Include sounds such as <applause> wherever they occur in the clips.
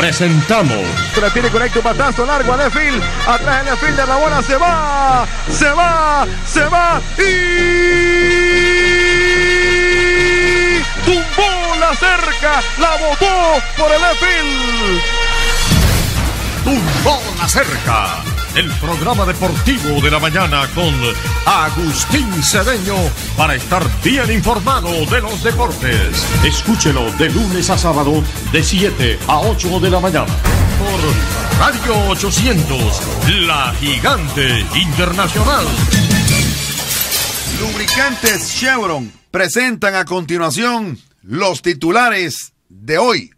presentamos. Se tiene conecto, patazo largo a Defil Atrás de Defil de la bola se va, se va, se va y. Tumbó la cerca, la botó por el Defil Tumbó la cerca el programa deportivo de la mañana con Agustín Cedeño para estar bien informado de los deportes. Escúchelo de lunes a sábado de 7 a 8 de la mañana por Radio 800, la gigante internacional. Lubricantes Chevron presentan a continuación los titulares de hoy.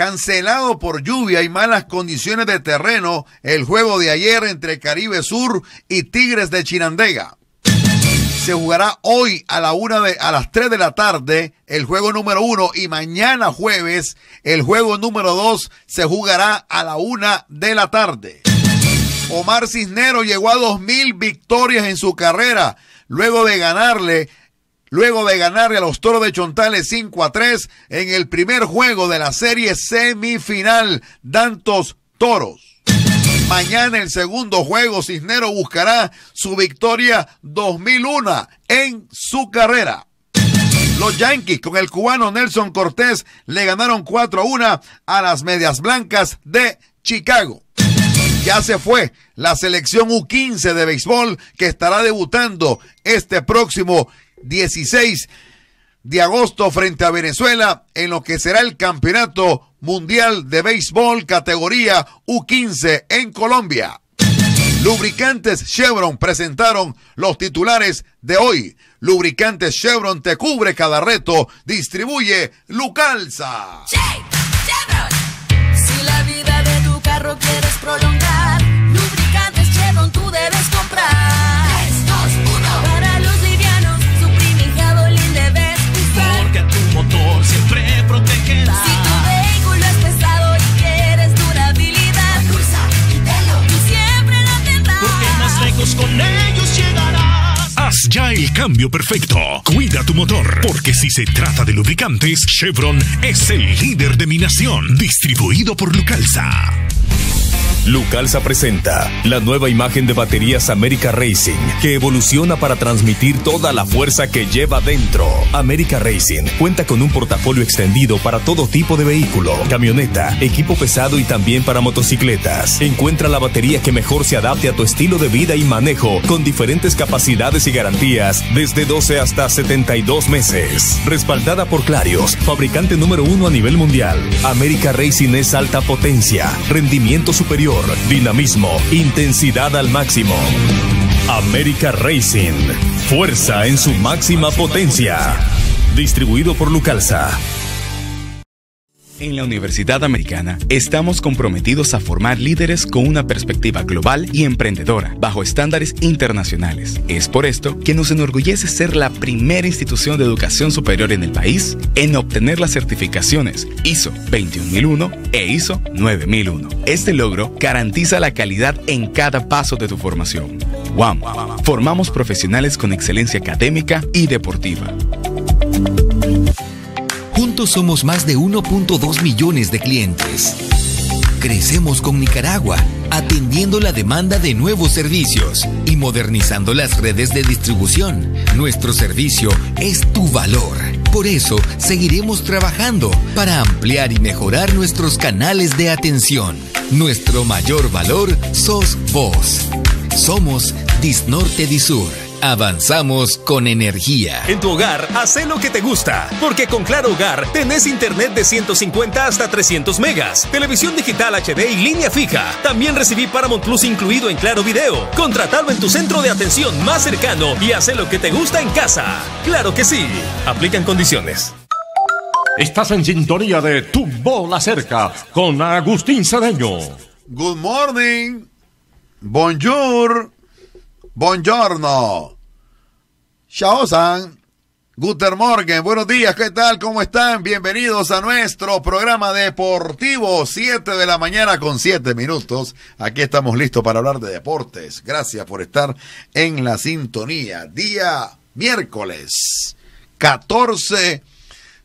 Cancelado por lluvia y malas condiciones de terreno el juego de ayer entre Caribe Sur y Tigres de Chinandega. Se jugará hoy a, la una de, a las 3 de la tarde el juego número 1 y mañana jueves el juego número 2 se jugará a la 1 de la tarde. Omar Cisnero llegó a 2.000 victorias en su carrera luego de ganarle luego de ganarle a los Toros de Chontales 5 a 3 en el primer juego de la serie semifinal Dantos Toros. Mañana el segundo juego Cisnero buscará su victoria 2001 en su carrera. Los Yankees con el cubano Nelson Cortés le ganaron 4-1 a a las Medias Blancas de Chicago. Ya se fue la selección U15 de béisbol que estará debutando este próximo 16 de agosto frente a Venezuela en lo que será el Campeonato Mundial de Béisbol categoría U15 en Colombia. Lubricantes Chevron presentaron los titulares de hoy. Lubricantes Chevron te cubre cada reto. Distribuye Lucalza. Si la vida de tu carro quieres prolongar, lubricantes Chevron tú debes comprar. con ellos llegarás. Haz ya el cambio perfecto. Cuida tu motor, porque si se trata de lubricantes, Chevron es el líder de mi nación, distribuido por Lucalza. Lucalza presenta la nueva imagen de baterías América Racing, que evoluciona para transmitir toda la fuerza que lleva dentro. América Racing cuenta con un portafolio extendido para todo tipo de vehículo, camioneta, equipo pesado y también para motocicletas. Encuentra la batería que mejor se adapte a tu estilo de vida y manejo, con diferentes capacidades y garantías desde 12 hasta 72 meses. Respaldada por Clarios, fabricante número uno a nivel mundial. América Racing es alta potencia, rendimiento superior dinamismo, intensidad al máximo. América Racing, fuerza en su máxima potencia. Distribuido por Lucalza en la Universidad Americana estamos comprometidos a formar líderes con una perspectiva global y emprendedora, bajo estándares internacionales. Es por esto que nos enorgullece ser la primera institución de educación superior en el país en obtener las certificaciones ISO 21001 e ISO 9001. Este logro garantiza la calidad en cada paso de tu formación. formamos profesionales con excelencia académica y deportiva somos más de 1.2 millones de clientes. Crecemos con Nicaragua, atendiendo la demanda de nuevos servicios y modernizando las redes de distribución. Nuestro servicio es tu valor. Por eso, seguiremos trabajando para ampliar y mejorar nuestros canales de atención. Nuestro mayor valor sos vos. Somos Disnorte Disur Avanzamos con energía. En tu hogar, haz lo que te gusta, porque con Claro Hogar tenés internet de 150 hasta 300 megas, televisión digital HD y línea fija. También recibí Paramount Plus incluido en Claro Video. Contratalo en tu centro de atención más cercano y haz lo que te gusta en casa. Claro que sí. Aplican condiciones. Estás en sintonía de Tu Bola Cerca con Agustín Sadeño. Good morning. Bonjour. Buongiorno. san. Guter Morgen, buenos días, ¿qué tal? ¿Cómo están? Bienvenidos a nuestro programa deportivo, siete de la mañana con siete minutos. Aquí estamos listos para hablar de deportes. Gracias por estar en la sintonía. Día miércoles 14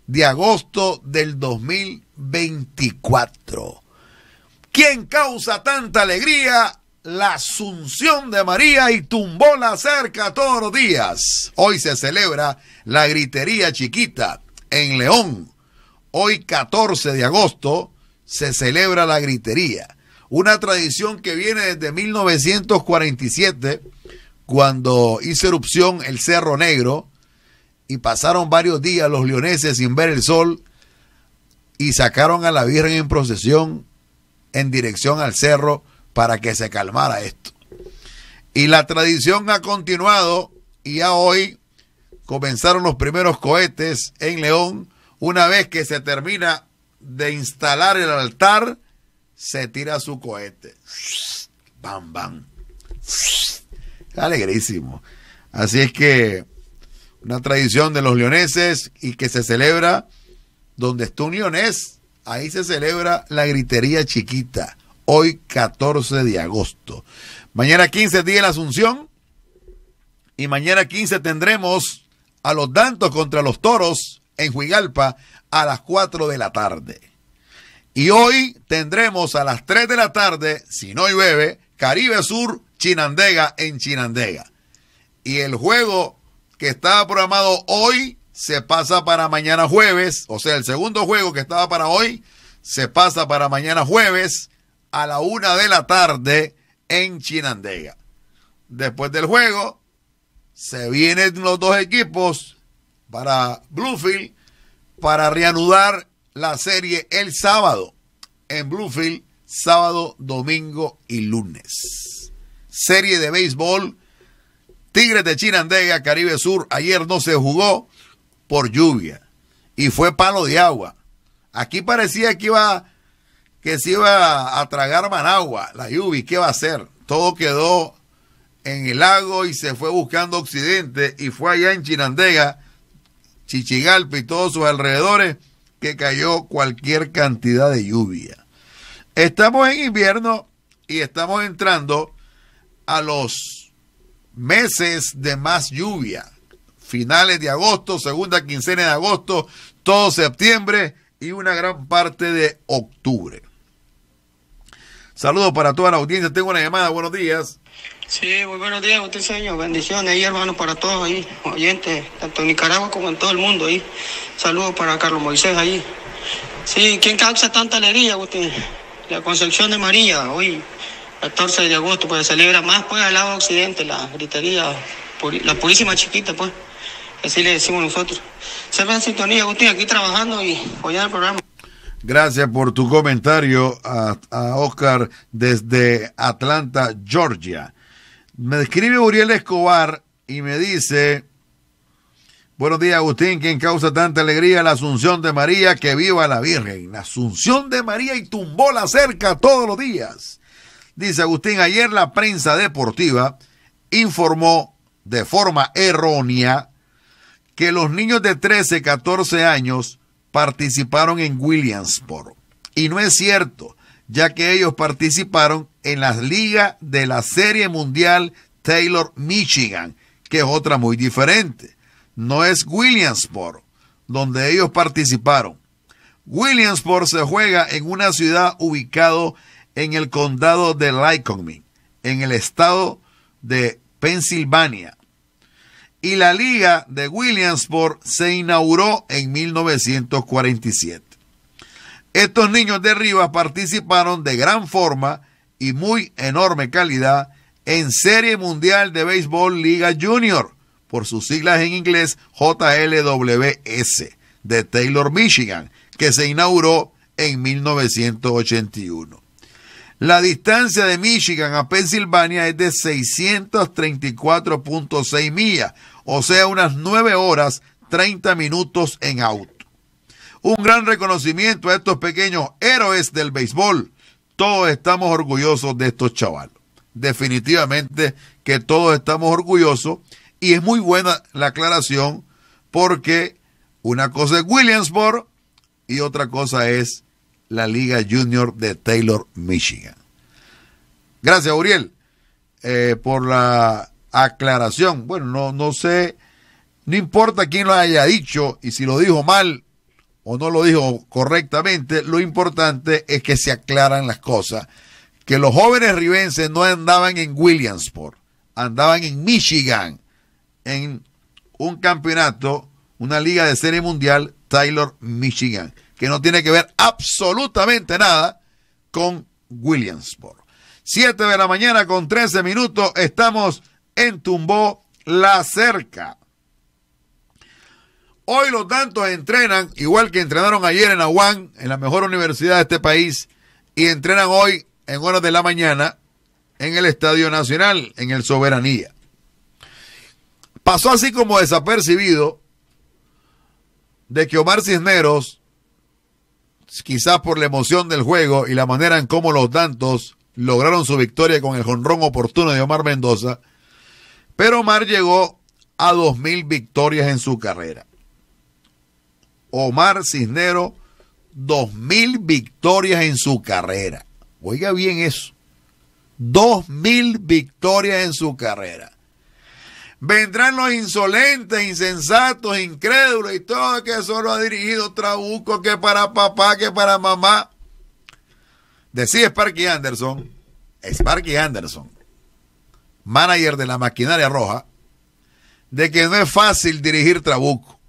de agosto del 2024. ¿Quién causa tanta alegría la Asunción de María y tumbó la cerca todos los días. Hoy se celebra la gritería chiquita en León. Hoy 14 de agosto se celebra la gritería. Una tradición que viene desde 1947, cuando hizo erupción el Cerro Negro y pasaron varios días los leoneses sin ver el sol y sacaron a la Virgen en procesión en dirección al cerro para que se calmara esto. Y la tradición ha continuado y ya hoy comenzaron los primeros cohetes en León. Una vez que se termina de instalar el altar, se tira su cohete. Bam, bam. Alegrísimo. Así es que una tradición de los leoneses y que se celebra donde está un es Ahí se celebra la gritería chiquita hoy 14 de agosto. Mañana 15 día de la Asunción y mañana 15 tendremos a los Dantos contra los Toros en Juigalpa a las 4 de la tarde. Y hoy tendremos a las 3 de la tarde, si no llueve, Caribe Sur, Chinandega en Chinandega. Y el juego que estaba programado hoy se pasa para mañana jueves, o sea, el segundo juego que estaba para hoy se pasa para mañana jueves a la una de la tarde en Chinandega. Después del juego, se vienen los dos equipos para Bluefield para reanudar la serie el sábado en Bluefield, sábado, domingo y lunes. Serie de béisbol. Tigres de Chinandega, Caribe Sur, ayer no se jugó por lluvia y fue palo de agua. Aquí parecía que iba que se iba a tragar Managua, la lluvia, ¿qué va a hacer? Todo quedó en el lago y se fue buscando Occidente y fue allá en Chinandega, Chichigalpa y todos sus alrededores que cayó cualquier cantidad de lluvia. Estamos en invierno y estamos entrando a los meses de más lluvia. Finales de agosto, segunda quincena de agosto, todo septiembre y una gran parte de octubre. Saludos para toda la audiencia. Tengo una llamada. Buenos días. Sí, muy buenos días, usted señor. Bendiciones ahí, hermanos, para todos ahí, oyentes, tanto en Nicaragua como en todo el mundo ahí. Saludos para Carlos Moisés ahí. Sí, ¿quién causa tanta alegría, usted? La Concepción de María, hoy, 14 de agosto, pues se celebra más, pues, al lado occidente, la gritería, la purísima chiquita, pues. Así le decimos nosotros. Se ve en sintonía, usted, aquí trabajando y apoyando el programa. Gracias por tu comentario a, Oscar desde Atlanta, Georgia. Me escribe Uriel Escobar y me dice, buenos días Agustín, quien causa tanta alegría la Asunción de María, que viva la Virgen. La Asunción de María y tumbó la cerca todos los días. Dice Agustín, ayer la prensa deportiva informó de forma errónea que los niños de 13, 14 años participaron en Williamsport. Y no es cierto, ya que ellos participaron en la Liga de la Serie Mundial Taylor Michigan, que es otra muy diferente. No es Williamsport, donde ellos participaron. Williamsport se juega en una ciudad ubicado en el condado de Lycoming, en el estado de Pensilvania, y la Liga de Williamsport se inauguró en 1947. Estos niños de Rivas participaron de gran forma y muy enorme calidad en Serie Mundial de Béisbol Liga Junior, por sus siglas en inglés JLWS, de Taylor, Michigan, que se inauguró en 1981. La distancia de Michigan a Pensilvania es de 634.6 millas, o sea, unas 9 horas 30 minutos en auto. Un gran reconocimiento a estos pequeños héroes del béisbol. Todos estamos orgullosos de estos chavalos. Definitivamente que todos estamos orgullosos y es muy buena la aclaración porque una cosa es Williamsburg y otra cosa es la Liga Junior de Taylor, Michigan. Gracias, Uriel, eh, por la aclaración. Bueno, no, no sé, no importa quién lo haya dicho y si lo dijo mal o no lo dijo correctamente, lo importante es que se aclaran las cosas. Que los jóvenes ribenses no andaban en Williamsport, andaban en Michigan, en un campeonato, una liga de serie mundial, Taylor, Michigan, que no tiene que ver absolutamente nada con Williamsport. Siete de la mañana con 13 minutos, estamos entumbó la cerca. Hoy los tantos entrenan, igual que entrenaron ayer en Aguán, en la mejor universidad de este país, y entrenan hoy en horas de la mañana en el Estadio Nacional, en el Soberanía. Pasó así como desapercibido de que Omar Cisneros, quizás por la emoción del juego y la manera en cómo los tantos lograron su victoria con el jonrón oportuno de Omar Mendoza, pero Omar llegó a 2.000 victorias en su carrera. Omar Cisnero, 2.000 victorias en su carrera. Oiga bien eso. 2.000 victorias en su carrera. Vendrán los insolentes, insensatos, incrédulos y todo que solo ha dirigido Trabuco, que para papá, que para mamá. Decía Sparky Anderson, Sparky Anderson, manager de la maquinaria roja, de que no es fácil dirigir Trabuco.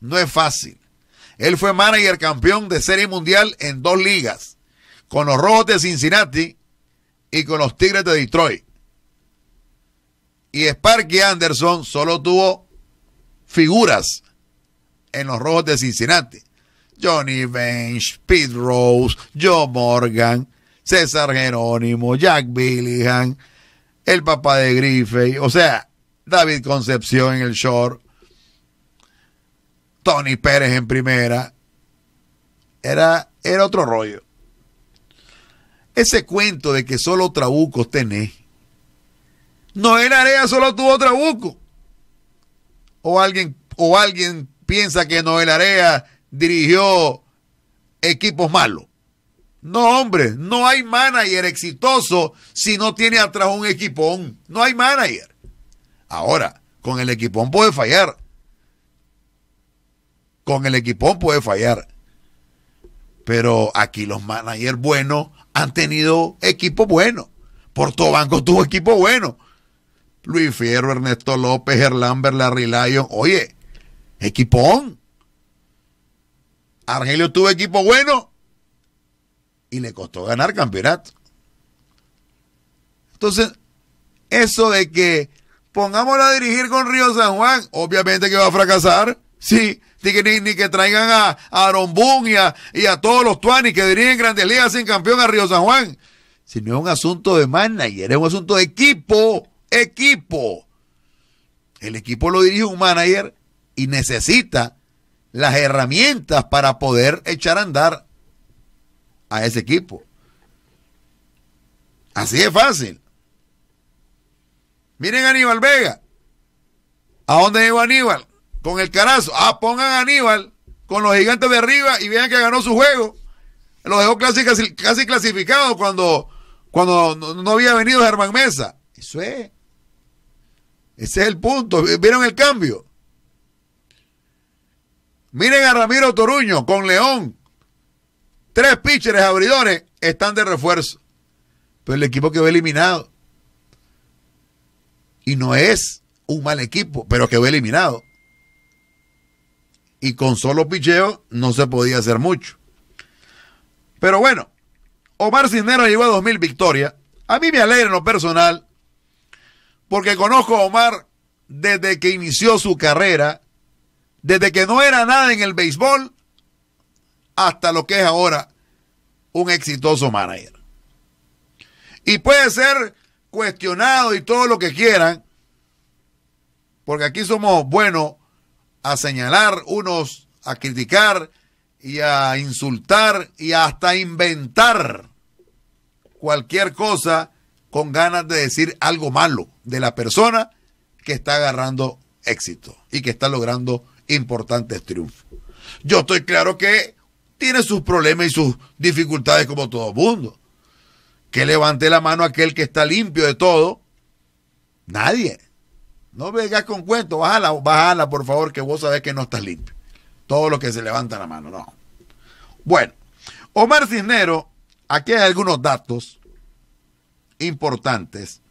No es fácil. Él fue manager campeón de Serie Mundial en dos ligas, con los Rojos de Cincinnati y con los Tigres de Detroit. Y Sparky Anderson solo tuvo figuras en los Rojos de Cincinnati. Johnny Bench, Pete Rose, Joe Morgan, César Jerónimo, Jack Billigan, el papá de Griffey, o sea, David Concepción en el short, Tony Pérez en primera. Era, era otro rollo. Ese cuento de que solo trabucos tenés. No en Area solo tuvo trabuco. O alguien, o alguien piensa que Noel Area dirigió equipos malos. No, hombre, no hay manager exitoso si no tiene atrás un equipón. No hay manager. Ahora, con el equipón puede fallar. Con el equipón puede fallar. Pero aquí los managers buenos han tenido equipo bueno. Porto Banco tuvo equipo bueno. Luis Fierro, Ernesto López, Herlambert, Larry Lyon. Oye, equipón. Argelio tuvo equipo bueno y le costó ganar campeonato. Entonces, eso de que pongámoslo a dirigir con Río San Juan, obviamente que va a fracasar. Sí, ni que, traigan a, a y a, todos los tuanis que dirigen Grandes Ligas sin campeón a Río San Juan. Si no es un asunto de manager, es un asunto de equipo, equipo. El equipo lo dirige un manager y necesita las herramientas para poder echar a andar a ese equipo. Así es fácil. Miren a Aníbal Vega. ¿A dónde llegó Aníbal? Con el carazo. Ah, pongan a Aníbal con los gigantes de arriba y vean que ganó su juego. Lo dejó casi, casi, clasificado cuando, cuando no, no, había venido Germán Mesa. Eso es. Ese es el punto. ¿Vieron el cambio? Miren a Ramiro Toruño con León. Tres pitchers abridores están de refuerzo. Pero el equipo quedó eliminado. Y no es un mal equipo, pero quedó eliminado. Y con solo picheo no se podía hacer mucho. Pero bueno, Omar Cisneros llegó a 2000 victorias. A mí me alegra en lo personal, porque conozco a Omar desde que inició su carrera, desde que no era nada en el béisbol hasta lo que es ahora un exitoso manager. Y puede ser cuestionado y todo lo que quieran, porque aquí somos buenos a señalar unos, a criticar y a insultar y hasta inventar cualquier cosa con ganas de decir algo malo de la persona que está agarrando éxito y que está logrando importantes triunfos. Yo estoy claro que tiene sus problemas y sus dificultades como todo mundo. Que levante la mano aquel que está limpio de todo. Nadie. No vengas con cuentos, bájala, bájala, por favor, que vos sabés que no estás limpio. Todo lo que se levanta la mano, no. Bueno, Omar Cisnero, aquí hay algunos datos importantes.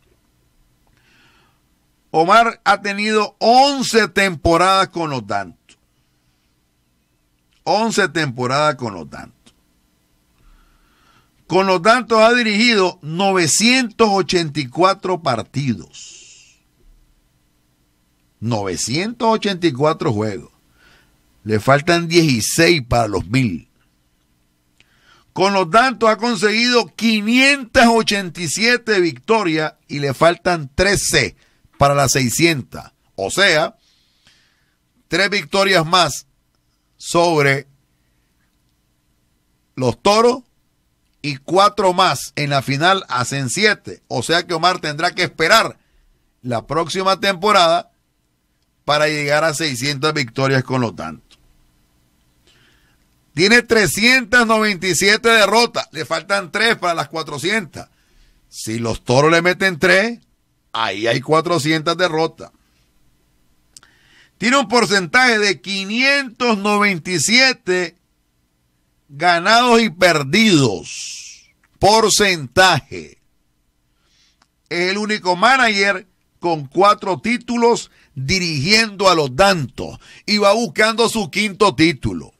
Omar ha tenido 11 temporadas con los Dantes. 11 temporadas con los tantos Con los tantos ha dirigido 984 partidos. 984 juegos. Le faltan 16 para los 1000. Con los tantos ha conseguido 587 victorias y le faltan 13 para las 600. O sea, 3 victorias más sobre los toros y cuatro más en la final hacen siete. O sea que Omar tendrá que esperar la próxima temporada para llegar a 600 victorias con lo tanto. Tiene 397 derrotas, le faltan tres para las 400. Si los toros le meten tres, ahí hay 400 derrotas tiene un porcentaje de 597 ganados y perdidos. Porcentaje. Es el único manager con cuatro títulos dirigiendo a los tantos. y va buscando su quinto título.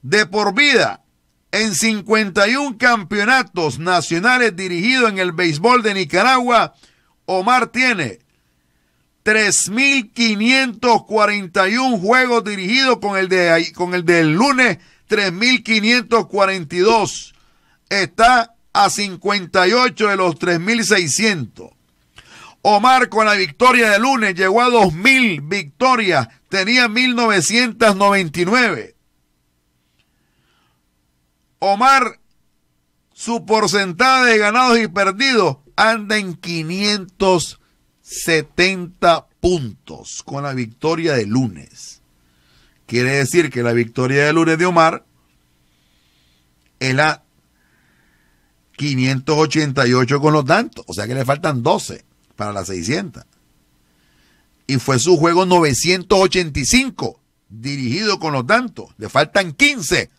De por vida, en 51 campeonatos nacionales dirigidos en el béisbol de Nicaragua, Omar tiene 3.541 juegos dirigidos con el, de, con el del lunes 3.542. Está a 58 de los 3.600. Omar con la victoria de lunes llegó a 2.000 victorias. Tenía 1.999. Omar, su porcentaje de ganados y perdidos anda en 500 70 puntos con la victoria de lunes. Quiere decir que la victoria de lunes de Omar es la 588 con los tantos. O sea que le faltan 12 para las 600. Y fue su juego 985 dirigido con los tantos. Le faltan 15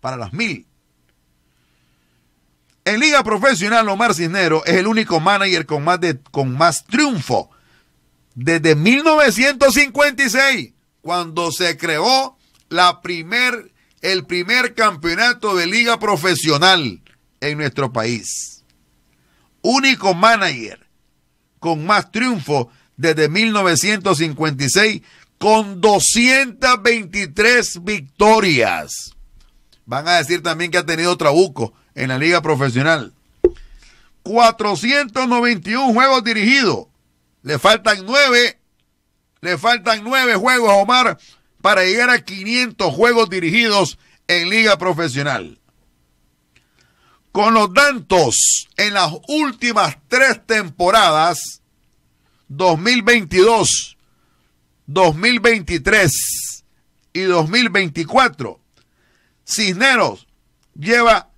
para las 1000. En Liga Profesional, Omar Cisnero es el único manager con más, con más triunfo desde 1956, cuando se creó la primer, el primer campeonato de Liga Profesional en nuestro país. Único manager con más triunfo desde 1956 con 223 victorias. Van a decir también que ha tenido Trabuco en la liga profesional. 491 juegos dirigidos. Le faltan 9. Le faltan 9 juegos a Omar para llegar a 500 juegos dirigidos en liga profesional. Con los tantos. en las últimas tres temporadas, 2022, 2023 y 2024, Cisneros lleva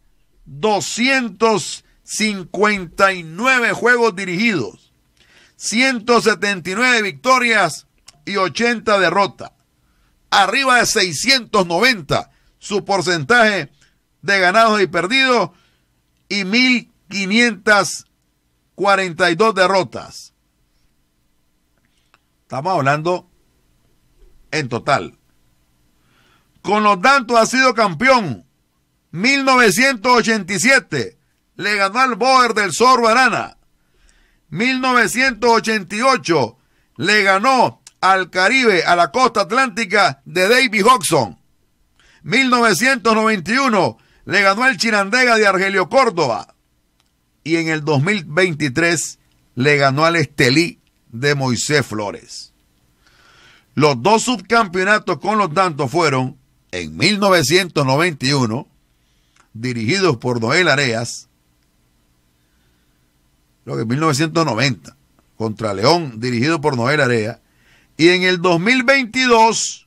259 juegos dirigidos, 179 victorias y 80 derrotas. Arriba de 690 su porcentaje de ganados y perdidos y 1542 derrotas. Estamos hablando en total. Con lo tanto ha sido campeón 1987 le ganó al Boer del Zorro Arana. 1988 le ganó al Caribe, a la costa atlántica de David Hodgson. 1991 le ganó al Chirandega de Argelio Córdoba. Y en el 2023 le ganó al Estelí de Moisés Flores. Los dos subcampeonatos con los tantos fueron en 1991 dirigidos por Noel Areas, creo que en 1990, contra León, dirigido por Noel Areas, y en el 2022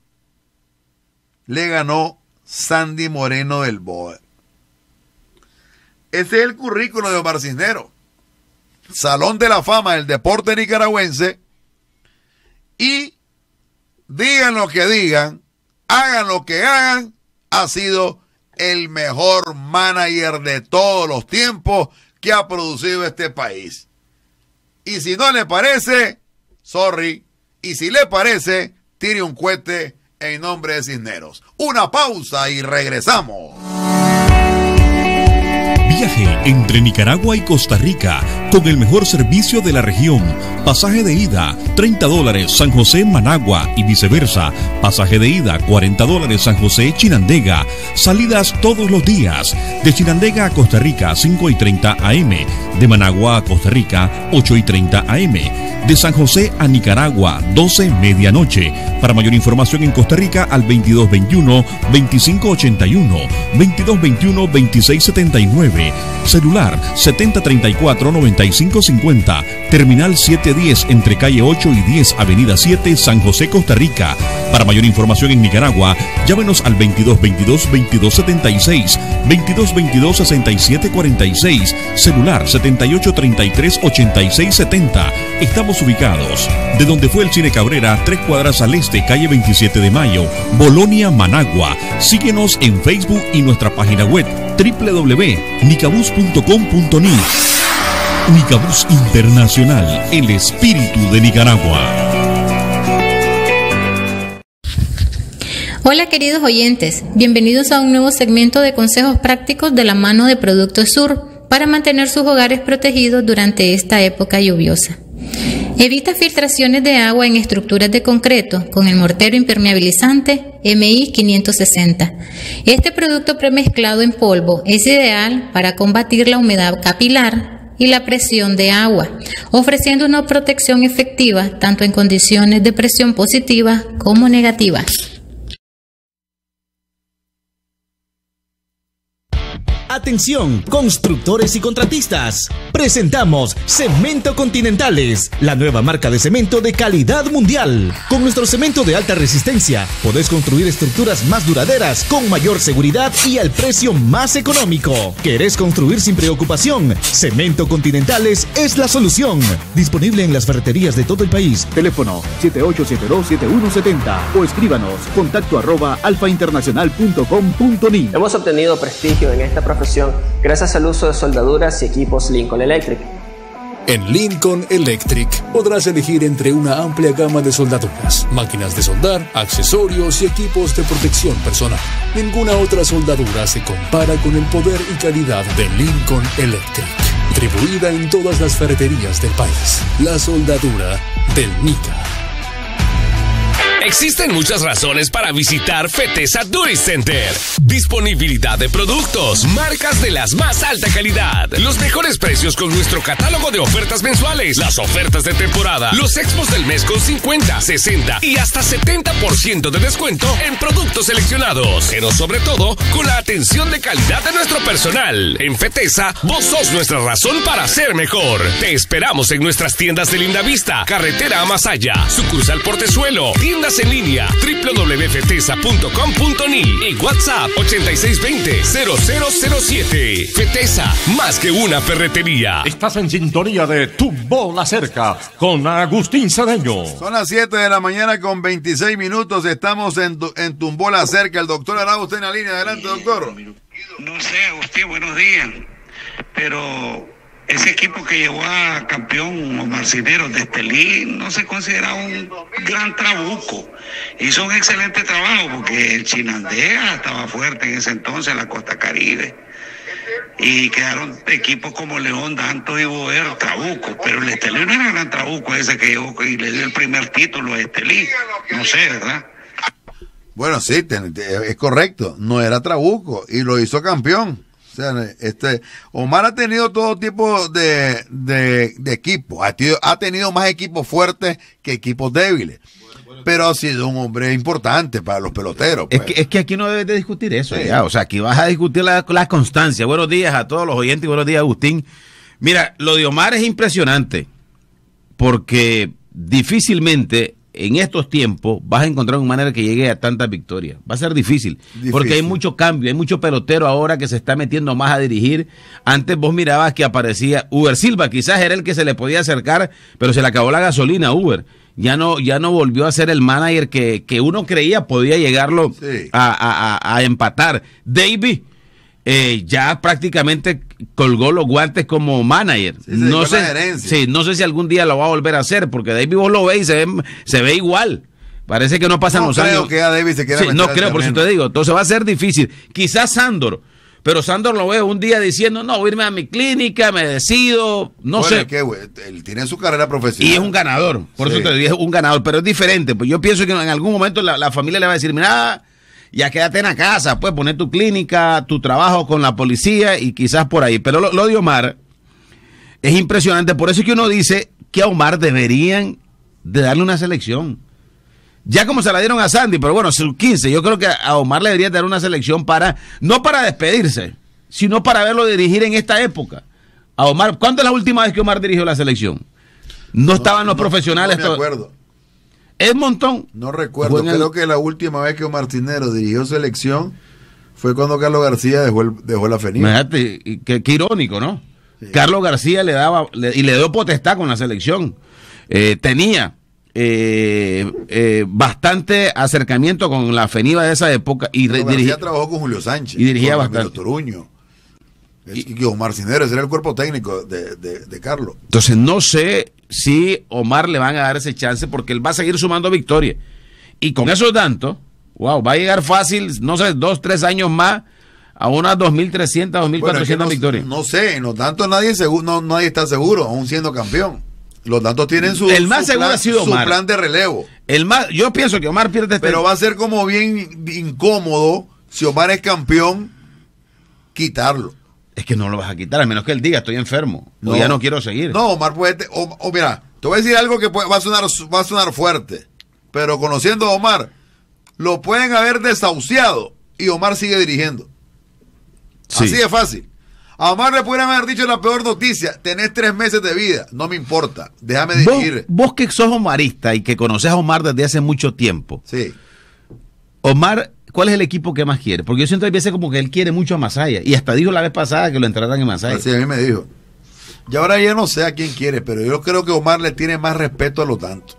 le ganó Sandy Moreno del BOE. Ese es el currículo de Omar Cisnero, Salón de la Fama del Deporte Nicaragüense. Y digan lo que digan, hagan lo que hagan, ha sido el mejor manager de todos los tiempos que ha producido este país. Y si no le parece, sorry. Y si le parece, tire un cohete en nombre de Cisneros. Una pausa y regresamos. Viaje entre Nicaragua y Costa Rica con el mejor servicio de la región. Pasaje de ida, 30 dólares San José Managua y viceversa. Pasaje de ida, 40 dólares San José Chinandega. Salidas todos los días. De Chinandega a Costa Rica, 5 y 30 AM. De Managua a Costa Rica, 8 y 30 AM. De San José a Nicaragua, 12 medianoche. Para mayor información en Costa Rica al 2221-2581, 2221-2679. Celular 7034 90 550 Terminal 710, entre calle 8 y 10, Avenida 7, San José, Costa Rica. Para mayor información en Nicaragua, llámenos al 2222 2276, 2222 6746, celular 7833 8670. Estamos ubicados de donde fue el Cine Cabrera, tres cuadras al este, calle 27 de Mayo, Bolonia, Managua. Síguenos en Facebook y nuestra página web www.nicabus.com.ni. Nicaragua Internacional, el espíritu de Nicaragua. Hola queridos oyentes, bienvenidos a un nuevo segmento de consejos prácticos de la mano de Productos Sur para mantener sus hogares protegidos durante esta época lluviosa. Evita filtraciones de agua en estructuras de concreto con el mortero impermeabilizante MI 560. Este producto premezclado en polvo es ideal para combatir la humedad capilar, y la presión de agua, ofreciendo una protección efectiva tanto en condiciones de presión positiva como negativa. Atención, constructores y contratistas. Presentamos Cemento Continentales, la nueva marca de cemento de calidad mundial. Con nuestro cemento de alta resistencia, podés construir estructuras más duraderas, con mayor seguridad y al precio más económico. ¿Querés construir sin preocupación? Cemento Continentales es la solución. Disponible en las ferreterías de todo el país. Teléfono 7872 o escríbanos contacto arroba alfainternacional.com.ni. Hemos obtenido prestigio en esta profesión gracias al uso de soldaduras y equipos Lincoln Electric. En Lincoln Electric podrás elegir entre una amplia gama de soldaduras, máquinas de soldar, accesorios y equipos de protección personal. Ninguna otra soldadura se compara con el poder y calidad de Lincoln Electric, distribuida en todas las ferreterías del país. La soldadura del Nica. Existen muchas razones para visitar FETESA Tourist Center. Disponibilidad de productos, marcas de las más alta calidad, los mejores precios con nuestro catálogo de ofertas mensuales, las ofertas de temporada, los expos del mes con 50, 60 y hasta 70% de descuento en productos seleccionados, pero sobre todo con la atención de calidad de nuestro personal. En FETESA, vos sos nuestra razón para ser mejor. Te esperamos en nuestras tiendas de Linda Vista, Carretera Amasaya, Sucursal Portezuelo, Tiendas en línea www.fetesa.com.ni y WhatsApp 8620-0007. Fetesa, más que una ferretería. Estás en sintonía de Tumbola Cerca con Agustín Sadeño. Son las 7 de la mañana con 26 minutos. Estamos en, Tumbola Cerca. El doctor Arau está en la línea. Adelante, doctor. No sé, Agustín, buenos días. Pero ese equipo que llevó a campeón los marcineros de Estelí no se considera un gran trabuco. Hizo un excelente trabajo porque el Chinandega estaba fuerte en ese entonces, en la Costa Caribe. Y quedaron equipos como León, Danto y Boero, Trabuco. Pero el Estelí no era gran trabuco ese que llevó y le dio el primer título a Estelí. No sé, ¿verdad? Bueno, sí, es correcto. No era Trabuco y lo hizo campeón. O sea, este, Omar ha tenido todo tipo de, equipos. Ha, tenido, más equipos fuertes que equipos débiles. pero ha sido un hombre importante para los peloteros. Es, pues. que, aquí no debes de discutir eso. O sea, aquí vas a discutir la, constancia. Buenos días a todos los oyentes. Buenos días, Agustín. Mira, lo de Omar es impresionante. Porque difícilmente en estos tiempos vas a encontrar un manager que llegue a tantas victorias. Va a ser difícil, porque hay mucho cambio, hay mucho pelotero ahora que se está metiendo más a dirigir. Antes vos mirabas que aparecía Uber Silva, quizás era el que se le podía acercar, pero se le acabó la gasolina a Uber. Ya no, ya no volvió a ser el manager que, uno creía podía llegarlo a, a, empatar. David eh, ya prácticamente colgó los guantes como manager. no, sé, no sé si algún día lo va a volver a hacer, porque David vos lo ve y se ve, igual. Parece que no pasan no los años. Que David se sí, no creo, por eso te digo. Entonces va a ser difícil. Quizás Sándor. Pero Sándor lo veo un día diciendo, no, voy a irme a mi clínica, me decido, no sé. Que, él tiene su carrera profesional. Y es un ganador, por eso te digo, es un ganador, pero es diferente. Pues yo pienso que en algún momento la, la familia le va a decir, mira, ya quédate en la casa, pues poner tu clínica, tu trabajo con la policía y quizás por ahí. Pero lo, lo de Omar es impresionante, por eso es que uno dice que a Omar deberían de darle una selección. Ya como se la dieron a Sandy, pero bueno, sus 15, yo creo que a Omar le deberían dar una selección para, no para despedirse, sino para verlo dirigir en esta época. A Omar, ¿cuándo es la última vez que Omar dirigió la selección? No, estaban los profesionales. No me acuerdo. Es montón. No recuerdo, creo que la última vez que Martinero dirigió selección fue cuando Carlos García dejó, dejó la Feniba. Qué, qué, irónico, ¿no? Carlos García le daba y le dio potestad con la selección. Eh, tenía eh, eh, bastante acercamiento con la FENIVA de esa época y dirigía trabajó con Julio Sánchez y dirigía bastante Toruño y, Omar era el cuerpo técnico de, de Carlos entonces no sé sí, Omar le van a dar ese chance porque él va a seguir sumando victorias. Y con eso tanto, wow, va a llegar fácil, no sé, dos, tres años más a unas 2.300, 2.400 mil victorias. No sé, en los tanto nadie, seguro, no, está seguro, aún siendo campeón. Los datos tienen su, el más plan, ha sido su plan de relevo. El más, yo pienso que Omar pierde este... Pero va a ser como bien incómodo si Omar es campeón, quitarlo es que no lo vas a quitar, a menos que él diga, estoy enfermo, no, ya no quiero seguir. No, Omar puede, o, mira, te voy a decir algo que va, a sonar, fuerte, pero conociendo a Omar, lo pueden haber desahuciado y Omar sigue dirigiendo. Así de fácil. A Omar le pudieran haber dicho la peor noticia, tenés tres meses de vida, no me importa, déjame decir. Vos, vos que sos omarista y que conoces a Omar desde hace mucho tiempo. Sí. Omar ¿Cuál es el equipo que más quiere? Porque yo siento como que él quiere mucho a Masaya. Y hasta dijo la vez pasada que lo entraran en Masaya. Así a mí me dijo. Y ahora ya no sé a quién quiere, pero yo creo que Omar le tiene más respeto a lo tanto.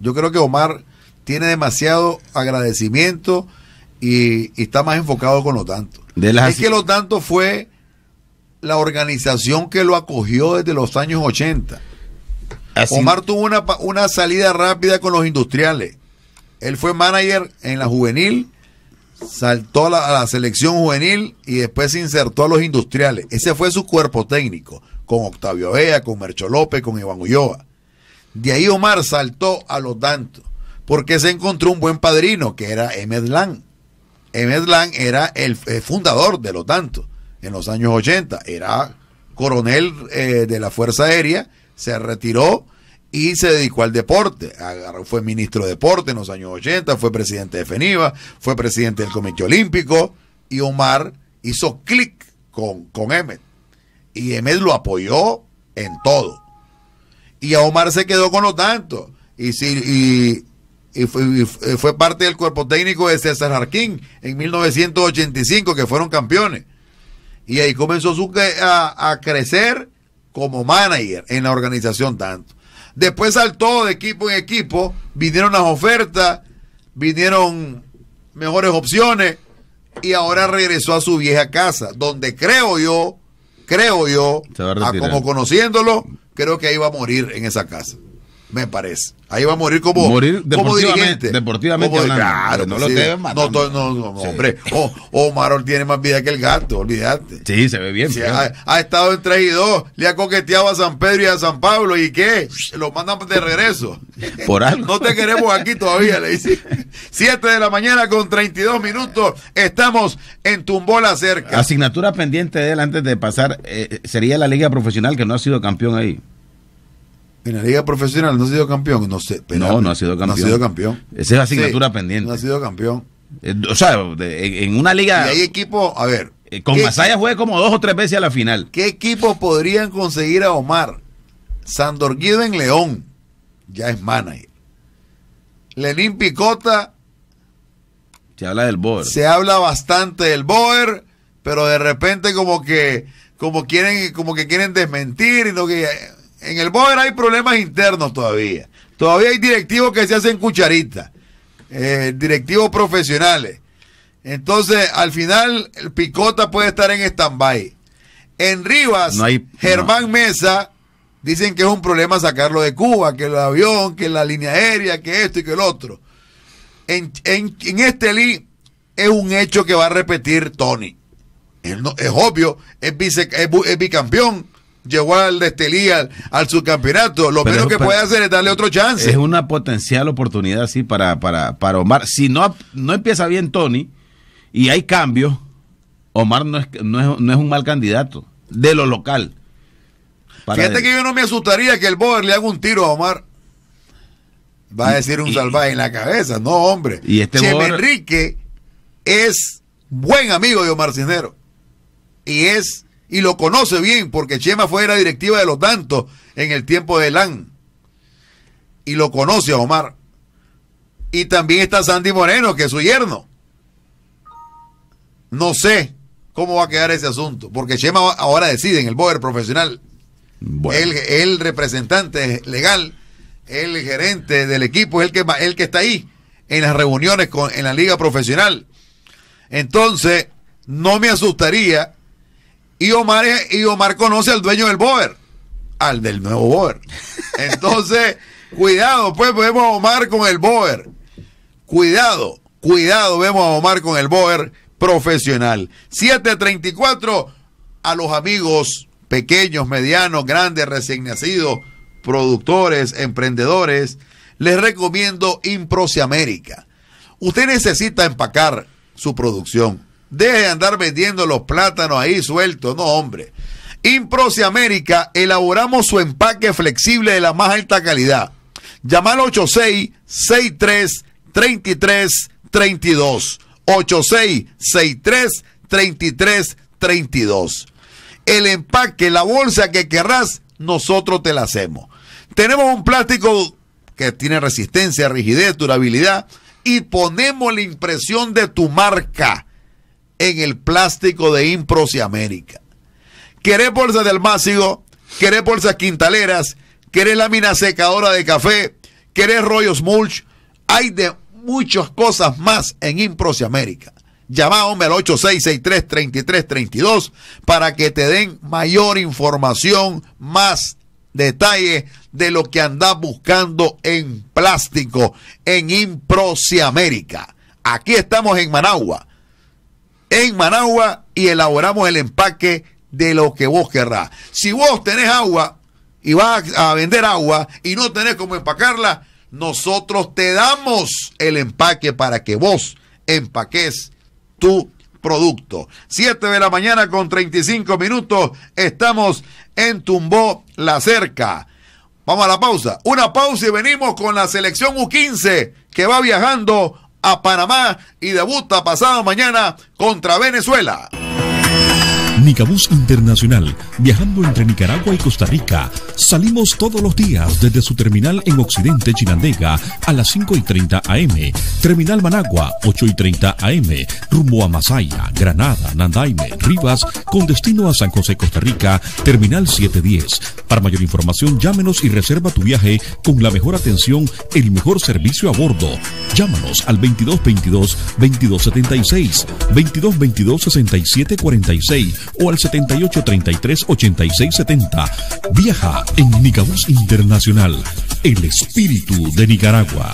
Yo creo que Omar tiene demasiado agradecimiento y, está más enfocado con lo tanto. Es que lo tanto fue la organización que lo acogió desde los años 80. Omar tuvo una, una salida rápida con los industriales él fue manager en la juvenil, saltó a la, selección juvenil y después se insertó a los industriales. Ese fue su cuerpo técnico, con Octavio Vea, con Mercho López, con Iván Ulloa. De ahí Omar saltó a los tantos porque se encontró un buen padrino, que era Emmet Lang. Emmet era el, fundador de los tantos en los años 80. Era coronel eh, de la Fuerza Aérea, se retiró y se dedicó al deporte. fue ministro de deporte en los años 80, fue presidente de FENIVA, fue presidente del Comité Olímpico y Omar hizo clic con, con Emmet. Y Emmet lo apoyó en todo. Y a Omar se quedó con lo tanto. Y, si, fue, parte del cuerpo técnico de César Arquín en 1985, que fueron campeones. Y ahí comenzó eh, a crecer como manager en la organización tanto. Después saltó de equipo en equipo, vinieron las ofertas, vinieron mejores opciones y ahora regresó a su vieja casa, donde creo yo, creo yo, a como conociéndolo, creo que ahí va a morir en esa casa, me parece. Ahí va a morir como, dirigente. Deportivamente no pues lo matar. No, no, hombre. O, oh, tiene más vida que el gato, olvídate. Sí, se ve bien. ha, estado entre 3 y 2, le ha coqueteado a San Pedro y a San Pablo. ¿Y qué? Lo mandan de regreso. Por algo. No te queremos aquí todavía, le dice. 7 de la mañana con 32 minutos. Estamos en Tumbola cerca. Asignatura pendiente de él antes de pasar eh, eh, sería la Liga Profesional que no ha sido campeón ahí. En la liga profesional no ha sido campeón, no sé. Pero no, no ha sido campeón. No campeón. Esa es la asignatura pendiente. No ha sido campeón. Eh, o sea, en una liga. Y hay equipos, a ver. Eh, con Masaya fue como dos o tres veces a la final. ¿Qué equipos podrían conseguir a Omar? Sandor Guido en León, ya es manager. Lenín Picota. Se habla del Boer. Se habla bastante del Boer, pero de repente como que como quieren como que quieren desmentir y lo que en el poder hay problemas internos todavía. Todavía hay directivos que se hacen cucharitas, eh, directivos profesionales. Entonces, al final, el Picota puede estar en stand-by. En Rivas, Germán Mesa, dicen que es un problema sacarlo de Cuba, que el avión, que la línea aérea, que esto y que el otro. En, este en es un hecho que va a repetir Tony. es obvio, es bicampeón Llegó al Estelí al, subcampeonato. Lo menos que puede hacer es darle otro chance. Es una potencial oportunidad, sí, para, para, Omar. Si no, no empieza bien Tony y hay cambios, Omar no es, un mal candidato de lo local. Fíjate que yo no me asustaría que el Boer le haga un tiro a Omar. Va a decir un salvaje en la cabeza. No, hombre. Y este Enrique es buen amigo de Omar Cisneros. Y es y lo conoce bien porque Chema fue la directiva de los Dantos en el tiempo de LAN. Y lo conoce a Omar. Y también está Sandy Moreno, que es su yerno. No sé cómo va a quedar ese asunto, porque Chema ahora decide en el Boer profesional. El, representante legal, el gerente del equipo, es el que, el que está ahí en las reuniones con, en la liga profesional. Entonces, no me asustaría y Omar, y Omar conoce al dueño del Boer, al del nuevo Boer. <laughs> Entonces, cuidado, pues vemos a Omar con el Boer. Cuidado, cuidado, vemos a Omar con el Boer profesional. 734 a los amigos pequeños, medianos, grandes, recién nacidos, productores, emprendedores. Les recomiendo y América. Usted necesita empacar su producción Deje de andar vendiendo los plátanos ahí sueltos, no hombre. y América, elaboramos su empaque flexible de la más alta calidad. Llama al 86633332. 86633332. El empaque, la bolsa que querrás, nosotros te la hacemos. Tenemos un plástico que tiene resistencia, rigidez, durabilidad y ponemos la impresión de tu marca en el plástico de Impros América. ¿Querés bolsas del Másigo, ¿Querés bolsas quintaleras? ¿Querés lámina secadora de café? ¿Querés rollos mulch? Hay de muchas cosas más en Impros y América. Llama al 8663-3332 para que te den mayor información, más detalle de lo que andás buscando en plástico en Impros América. Aquí estamos en Managua en Managua y elaboramos el empaque de lo que vos querrás. Si vos tenés agua y vas a vender agua y no tenés cómo empacarla, nosotros te damos el empaque para que vos empaques tu producto. 7 de la mañana con 35 minutos, estamos en Tumbó La Cerca. Vamos a la pausa. Una pausa y venimos con la selección U15 que va viajando a Panamá y debuta pasado mañana contra Venezuela. Nicabús Internacional, viajando entre Nicaragua y Costa Rica. Salimos todos los días desde su terminal en Occidente, Chinandega, a las 5 y 30 AM. Terminal Managua, 8 y 30 AM. Rumbo a Masaya, Granada, Nandaime, Rivas, con destino a San José, Costa Rica, Terminal 710. Para mayor información, llámenos y reserva tu viaje con la mejor atención, el mejor servicio a bordo. Llámanos al 2222 2276 2222 6746 o al 7833-8670. Viaja en Nicaragua Internacional, el espíritu de Nicaragua.